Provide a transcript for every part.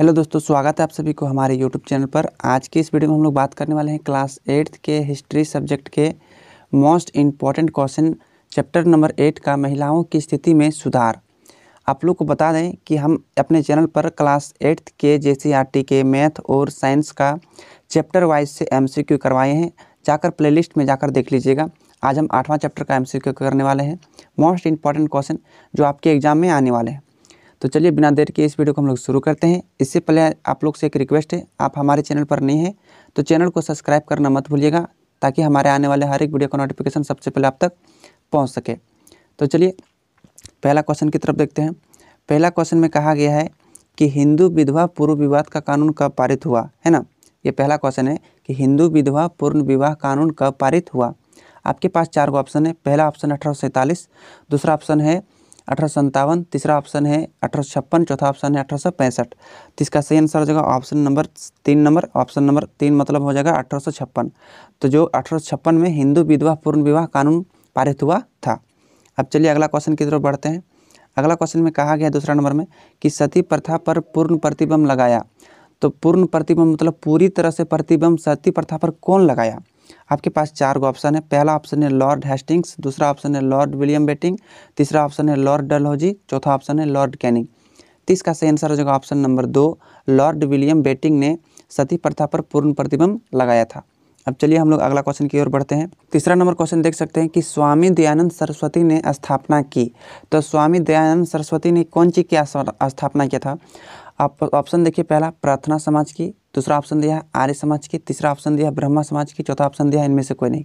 hello दोस्तों स्वागत है आप सभी को हमारे यूट्यूब चैनल पर आज की इस वीडियो में हम लोग बात करने वाले हैं क्लास एट्थ के हिस्ट्री सब्जेक्ट के most important question chapter number eight का महिलाओं की स्थिति में सुधार आप लोग को बता दें कि हम अपने चैनल पर क्लास एट्थ के जे के मैथ और साइंस का चैप्टर वाइज से एम करवाए हैं जाकर प्ले में जाकर देख लीजिएगा आज हम आठवां चैप्टर का एम करने वाले हैं मोस्ट इंपॉर्टेंट क्वेश्चन जो आपके एग्जाम में आने वाले हैं तो चलिए बिना देर के इस वीडियो को हम लोग शुरू करते हैं इससे पहले आप लोग से एक रिक्वेस्ट है आप हमारे चैनल पर नहीं हैं तो चैनल को सब्सक्राइब करना मत भूलिएगा ताकि हमारे आने वाले हर एक वीडियो का नोटिफिकेशन सबसे पहले आप तक पहुँच सके तो चलिए पहला क्वेश्चन की तरफ देखते हैं पहला क्वेश्चन में कहा गया है कि हिंदू विधवा पूर्व विवाद का कानून कब पारित हुआ है ना ये पहला क्वेश्चन है कि हिंदू विधवा पूर्ण विवाह कानून कब पारित हुआ आपके पास चार गो ऑप्शन है पहला ऑप्शन अठारह दूसरा ऑप्शन है अठारह तीसरा ऑप्शन है अठारह चौथा ऑप्शन है अठारह तो इसका सही आंसर हो जाएगा ऑप्शन नंबर तीन नंबर ऑप्शन नंबर तीन मतलब हो जाएगा अठारह तो जो अठारह में हिंदू विधवा पूर्ण विवाह कानून पारित हुआ था अब चलिए अगला क्वेश्चन की तरफ बढ़ते हैं अगला क्वेश्चन में कहा गया दूसरा नंबर में कि सती प्रथा पर पूर्ण प्रतिबंध लगाया तो पूर्ण प्रतिबंध मतलब पूरी तरह से प्रतिबंध सती प्रथा पर कौन लगाया आपके पास चार गो ऑप्शन है पहला ऑप्शन है लॉर्ड हेस्टिंग्स दूसरा ऑप्शन है लॉर्ड विलियम बेटिंग तीसरा ऑप्शन है लॉर्ड डलहौजी चौथा ऑप्शन है लॉर्ड कैनिंग तीस का सही आंसर हो जाएगा ऑप्शन नंबर दो लॉर्ड विलियम बेटिंग ने सती प्रथा पर पूर्ण प्रतिबंध लगाया था अब चलिए हम लोग अगला क्वेश्चन की ओर बढ़ते हैं तीसरा नंबर क्वेश्चन देख सकते हैं कि स्वामी दयानंद सरस्वती ने स्थापना की तो स्वामी दयानंद सरस्वती ने कौन चीज़ की स्थापना किया था आप ऑप्शन देखिए पहला प्रार्थना समाज की दूसरा ऑप्शन दिया है आर्य समाज की तीसरा ऑप्शन दिया है ब्रह्मा समाज की चौथा ऑप्शन दिया है इनमें से कोई नहीं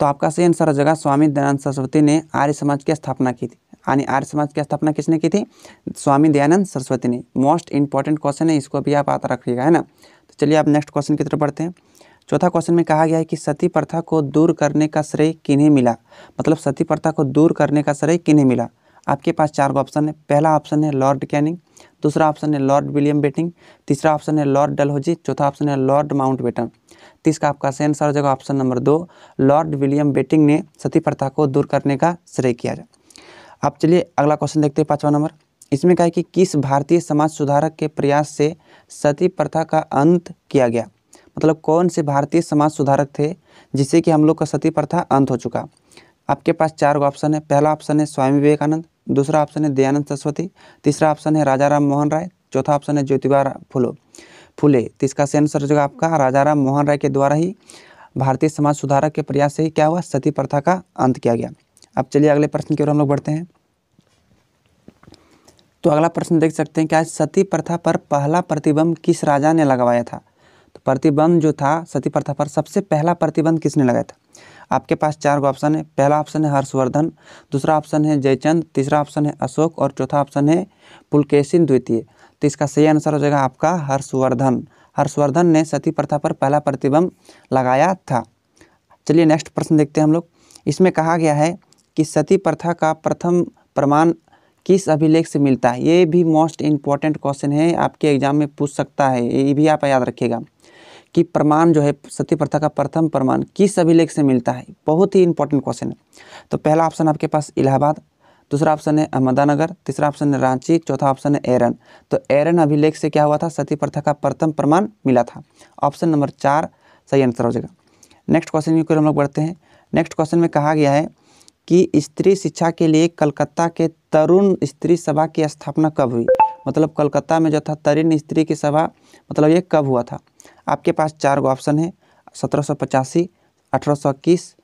तो आपका सही आंसर हो जाएगा स्वामी दयानंद सरस्वती ने आर्य समाज की स्थापना की थी यानी आर्य समाज की स्थापना किसने की थी स्वामी दयानंद सरस्वती ने मोस्ट इंपॉर्टेंट क्वेश्चन है इसको भी आप आता रखिएगा है ना तो चलिए आप नेक्स्ट क्वेश्चन की तरफ बढ़ते हैं चौथा क्वेश्चन में कहा गया है कि सती प्रथा को दूर करने का श्रेय किन्हें मिला मतलब सती प्रथा को दूर करने का श्रेय किन्हें मिला आपके पास चार ऑप्शन है पहला ऑप्शन है लॉर्ड कैनिंग दूसरा ऑप्शन है लॉर्ड विलियम बेटिंग तीसरा ऑप्शन है लॉर्ड डलहोजी चौथा ऑप्शन है लॉर्ड माउंट बेटन तीसरा आपका सही आंसर हो जाएगा ऑप्शन नंबर दो लॉर्ड विलियम बेटिंग ने सती प्रथा को दूर करने का श्रेय किया जाए अब चलिए अगला क्वेश्चन देखते हैं पाँचवा नंबर इसमें कहा है कि किस भारतीय समाज सुधारक के प्रयास से सती प्रथा का अंत किया गया मतलब कौन से भारतीय समाज सुधारक थे जिससे कि हम लोग का सती प्रथा अंत हो चुका आपके पास चार ऑप्शन है पहला ऑप्शन है स्वामी विवेकानंद दूसरा ऑप्शन है दयानंद सरस्वती तीसरा ऑप्शन है राजा राम मोहन राय चौथा ऑप्शन है ज्योतिबा फुलो फुले तीसरा सेन सर जो आपका राजा राम मोहन राय के द्वारा ही भारतीय समाज सुधारक के प्रयास से ही क्या हुआ सती प्रथा का अंत किया गया अब चलिए अगले प्रश्न की ओर हम लोग बढ़ते हैं तो अगला प्रश्न देख सकते हैं क्या सती प्रथा पर पहला प्रतिबंध किस राजा ने लगवाया था तो प्रतिबंध जो था सती प्रथा पर सबसे पहला प्रतिबंध किसने लगाया था आपके पास चार गो ऑप्शन है पहला ऑप्शन है हर्षवर्धन दूसरा ऑप्शन है जयचंद तीसरा ऑप्शन है अशोक और चौथा ऑप्शन है पुलकेशिन द्वितीय तो इसका सही आंसर हो जाएगा आपका हर्षवर्धन हर्षवर्धन ने सती प्रथा पर पहला प्रतिबंध लगाया था चलिए नेक्स्ट प्रश्न देखते हैं हम लोग इसमें कहा गया है कि सती प्रथा का प्रथम प्रमाण किस अभिलेख से मिलता है ये भी मोस्ट इम्पॉर्टेंट क्वेश्चन है आपके एग्जाम में पूछ सकता है ये भी आप याद रखिएगा कि प्रमाण जो है सती प्रथा का प्रथम प्रमाण किस अभिलेख से मिलता है बहुत ही इंपॉर्टेंट क्वेश्चन है तो पहला ऑप्शन आपके पास इलाहाबाद दूसरा ऑप्शन है अहमदानगर तीसरा ऑप्शन है रांची चौथा ऑप्शन है एरन तो एरन अभिलेख से क्या हुआ था सती प्रथा का प्रथम प्रमाण मिला था ऑप्शन नंबर चार सही आंसर हो जाएगा नेक्स्ट क्वेश्चन की ओर हम लोग बढ़ते हैं नेक्स्ट क्वेश्चन में कहा गया है कि स्त्री शिक्षा के लिए कलकत्ता के तरुण स्त्री सभा की स्थापना कब हुई मतलब कलकत्ता में जो था तरुण स्त्री की सभा मतलब ये कब हुआ था आपके पास चार गो ऑप्शन है सत्रह सौ पचासी अठारह सौ इक्कीस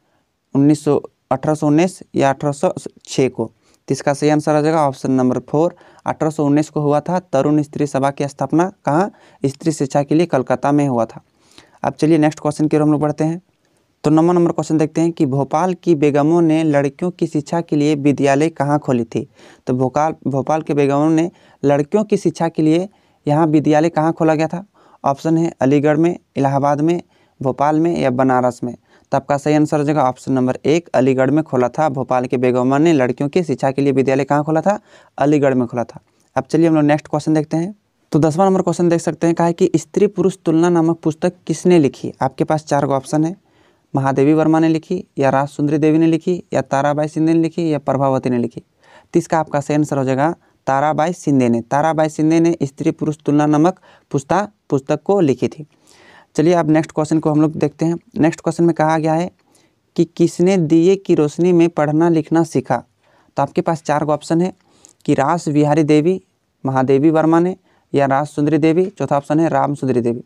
उन्नीस सौ अठारह सौ उन्नीस या अठारह सौ छः को तो इसका सही आंसर आ जाएगा ऑप्शन नंबर फोर अठारह सौ उन्नीस को हुआ था तरुण स्त्री सभा की स्थापना कहाँ स्त्री शिक्षा के लिए कलकत्ता में हुआ था अब चलिए नेक्स्ट क्वेश्चन की ओर हम लोग बढ़ते हैं तो नंबर नंबर क्वेश्चन देखते हैं कि भोपाल की बेगमों ने लड़कियों की शिक्षा के लिए विद्यालय कहाँ खोली थी तो भोपाल भोपाल के बेगमों ने लड़कियों की शिक्षा के लिए यहाँ विद्यालय कहाँ खोला गया था ऑप्शन है अलीगढ़ में इलाहाबाद में भोपाल में या बनारस में तो आपका सही आंसर हो जाएगा ऑप्शन नंबर एक अलीगढ़ में खोला था भोपाल के बेगमान ने लड़कियों की शिक्षा के लिए विद्यालय कहाँ खोला था अलीगढ़ में खोला था अब चलिए हम लोग नेक्स्ट क्वेश्चन देखते हैं तो दसवां नंबर क्वेश्चन देख सकते हैं कहा है कि स्त्री पुरुष तुलना नामक पुस्तक किसने लिखी आपके पास चार गो ऑप्शन है महादेवी वर्मा ने लिखी या राज सुंदरी देवी ने लिखी या ताराबाई सिंधे ने लिखी या प्रभावती ने लिखी तो इसका आपका सही आंसर हो जाएगा ताराबाई सिंधे ने ताराबाई सिंधे ने स्त्री पुरुष तुलना नामक पुस्ता पुस्तक को लिखी थी चलिए अब नेक्स्ट क्वेश्चन को हम लोग देखते हैं नेक्स्ट क्वेश्चन में कहा गया है कि किसने दिए की रोशनी में पढ़ना लिखना सीखा तो आपके पास चार ऑप्शन है कि रास बिहारी देवी महादेवी वर्मा ने या रास सुंदरी देवी चौथा ऑप्शन है राम सुंदरी देवी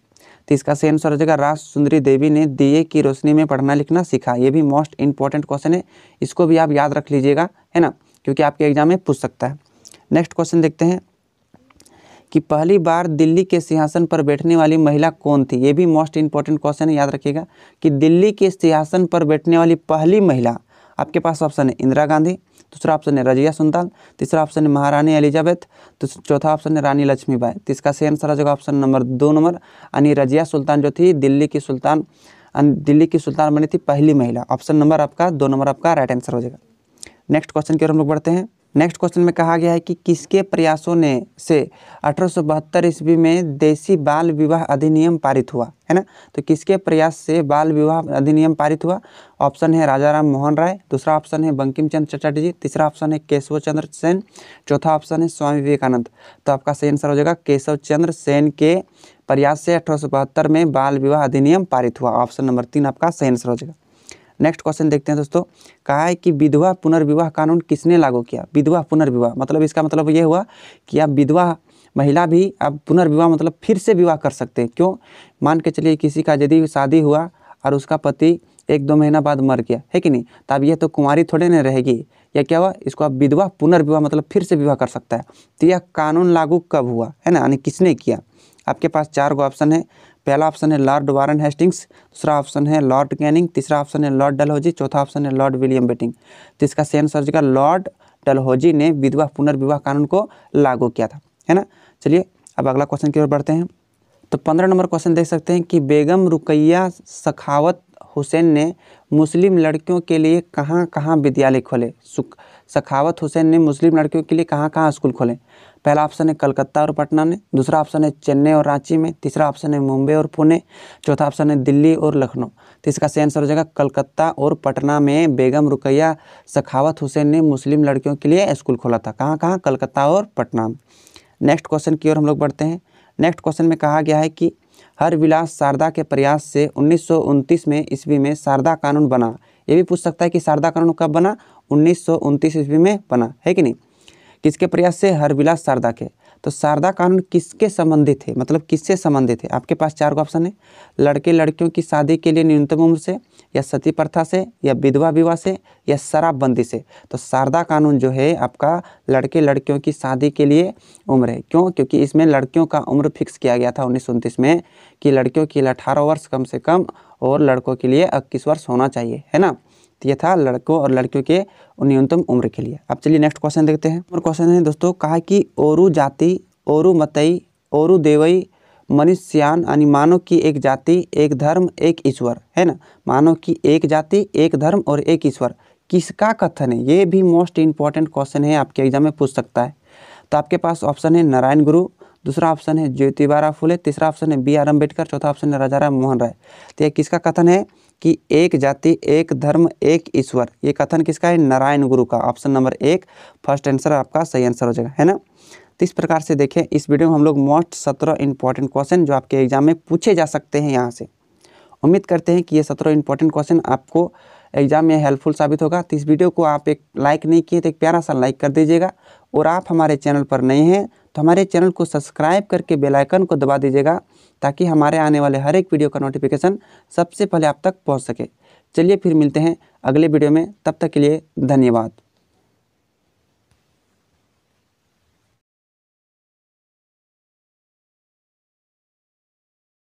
तो इसका सही आंसर हो जाएगा रास सुंदरी देवी ने दिए की रोशनी में पढ़ना लिखना सीखा ये भी मोस्ट इंपॉर्टेंट क्वेश्चन है इसको भी आप याद रख लीजिएगा है ना क्योंकि आपके एग्जाम में पूछ सकता है नेक्स्ट क्वेश्चन देखते हैं कि पहली बार दिल्ली के सिंहासन पर बैठने वाली महिला कौन थी ये भी मोस्ट इंपॉर्टेंट क्वेश्चन है याद रखिएगा कि दिल्ली के सिंहासन पर बैठने वाली पहली महिला आपके पास ऑप्शन है इंदिरा गांधी दूसरा ऑप्शन है रजिया सुल्तान तीसरा ऑप्शन है महारानी एलिजाबेथ तो चौथा ऑप्शन है रानी लक्ष्मीबाई तो इसका सही आंसर आ जाएगा ऑप्शन नंबर दो नंबर यानी रजिया सुल्तान जो थी दिल्ली की सुल्तान दिल्ली की सुल्तान बनी थी पहली महिला ऑप्शन नंबर आपका दो नंबर आपका राइट आंसर हो जाएगा नेक्स्ट क्वेश्चन की ओर हम लोग बढ़ते हैं नेक्स्ट क्वेश्चन में कहा गया है कि किसके प्रयासों ने से अठारह ईस्वी में देसी बाल विवाह अधिनियम पारित हुआ है ना तो किसके प्रयास से बाल विवाह अधिनियम पारित हुआ ऑप्शन है राजा राम मोहन राय दूसरा ऑप्शन है बंकिम चंद्र चटर्जी तीसरा ऑप्शन है केशव चंद्र सेन चौथा ऑप्शन है स्वामी विवेकानंद तो आपका सही आंसर हो जाएगा केशव चंद्र सेन के प्रयास से अठारह में बाल विवाह अधिनियम पारित हुआ ऑप्शन नंबर तीन आपका सही आंसर हो जाएगा नेक्स्ट क्वेश्चन देखते हैं दोस्तों कहा है कि विधवा पुनर्विवाह कानून किसने लागू किया विधवा पुनर्विवाह मतलब इसका मतलब ये हुआ कि आप विधवा महिला भी अब पुनर्विवाह मतलब फिर से विवाह कर सकते हैं क्यों मान के चलिए किसी का यदि शादी हुआ और उसका पति एक दो महीना बाद मर गया है कि नहीं तब यह तो कुंवारी थोड़े नहीं रहेगी या क्या हुआ इसको आप विधवा पुनर्विवाह मतलब फिर से विवाह कर सकता है तो यह कानून लागू कब हुआ है ना यानी किसने किया आपके पास चार गो ऑप्शन है पहला ऑप्शन है लॉर्ड वारन हेस्टिंग्स दूसरा ऑप्शन है लॉर्ड कैनिंग तीसरा ऑप्शन है लॉर्ड डलहौजी चौथा ऑप्शन है लॉर्ड विलियम बेटिंग तो इसका सही सर्ज का लॉर्ड डलहौजी ने विधवा पुनर्विवाह कानून को लागू किया था है ना चलिए अब अगला क्वेश्चन की ओर बढ़ते हैं तो पंद्रह नंबर क्वेश्चन देख सकते हैं कि बेगम रुकैया सखावत हुसैन ने मुस्लिम लड़कियों के लिए कहाँ कहाँ विद्यालय खोले सखावत हुसैन ने मुस्लिम लड़कियों के लिए कहाँ कहाँ स्कूल खोले पहला ऑप्शन है कलकत्ता और पटना में दूसरा ऑप्शन है चेन्नई और रांची में तीसरा ऑप्शन है मुंबई और पुणे चौथा ऑप्शन है दिल्ली और लखनऊ तो इसका सही आंसर हो जाएगा कलकत्ता और पटना में बेगम रुकैया सखावत हुसैन ने मुस्लिम लड़कियों के लिए स्कूल खोला था कहाँ कहाँ कलकत्ता और पटना नेक्स्ट क्वेश्चन की ओर हम लोग बढ़ते हैं नेक्स्ट क्वेश्चन में कहा गया है कि हर विलास शारदा के प्रयास से उन्नीस में ईस्वी में शारदा कानून बना ये भी पूछ सकता है कि शारदा कानून कब बना उन्नीस ईस्वी में बना है कि नहीं किसके प्रयास से हरविलास शारदा के तो शारदा कानून किसके संबंधित है मतलब किससे संबंधित है आपके पास चार ऑप्शन है लड़के लड़कियों की शादी के लिए न्यूनतम उम्र से या सती प्रथा से या विधवा विवाह से या शराबबंदी से तो शारदा कानून जो है आपका लड़के लड़कियों की शादी के लिए उम्र है क्यों क्योंकि इसमें लड़कियों का उम्र फिक्स किया गया था उन्नीस में कि लड़कियों के लिए अठारह वर्ष कम से कम और लड़कों के लिए इक्कीस वर्ष होना चाहिए है ना तो था लड़कों और लड़कियों के न्यूनतम उम्र के लिए अब चलिए नेक्स्ट क्वेश्चन देखते हैं और क्वेश्चन है दोस्तों कहा कि ओरू जाति ओरू मतई ओरू देवई मनुष्यान यानी मानव की एक जाति एक धर्म एक ईश्वर है ना मानव की एक जाति एक धर्म और एक ईश्वर किसका कथन है ये भी मोस्ट इंपॉर्टेंट क्वेश्चन है आपके एग्जाम में पूछ सकता है तो आपके पास ऑप्शन है नारायण गुरु दूसरा ऑप्शन है ज्योतिबारा फुले तीसरा ऑप्शन है बी आर अम्बेडकर चौथा ऑप्शन है राजा राम मोहन राय तो ये किसका कथन है कि एक जाति एक धर्म एक ईश्वर ये कथन किसका है नारायण गुरु का ऑप्शन नंबर एक फर्स्ट आंसर आपका सही आंसर हो जाएगा है ना तो इस प्रकार से देखें इस वीडियो में हम लोग मोस्ट सत्रह इंपॉर्टेंट क्वेश्चन जो आपके एग्जाम में पूछे जा सकते हैं यहाँ से उम्मीद करते हैं कि ये सत्रह इंपॉर्टेंट क्वेश्चन आपको एग्जाम में हेल्पफुल साबित होगा तो इस वीडियो को आप एक लाइक नहीं किए तो एक प्यारा सा लाइक कर दीजिएगा और आप हमारे चैनल पर नए हैं तो हमारे चैनल को सब्सक्राइब करके बेल आइकन को दबा दीजिएगा ताकि हमारे आने वाले हर एक वीडियो का नोटिफिकेशन सबसे पहले आप तक पहुंच सके चलिए फिर मिलते हैं अगले वीडियो में तब तक के लिए धन्यवाद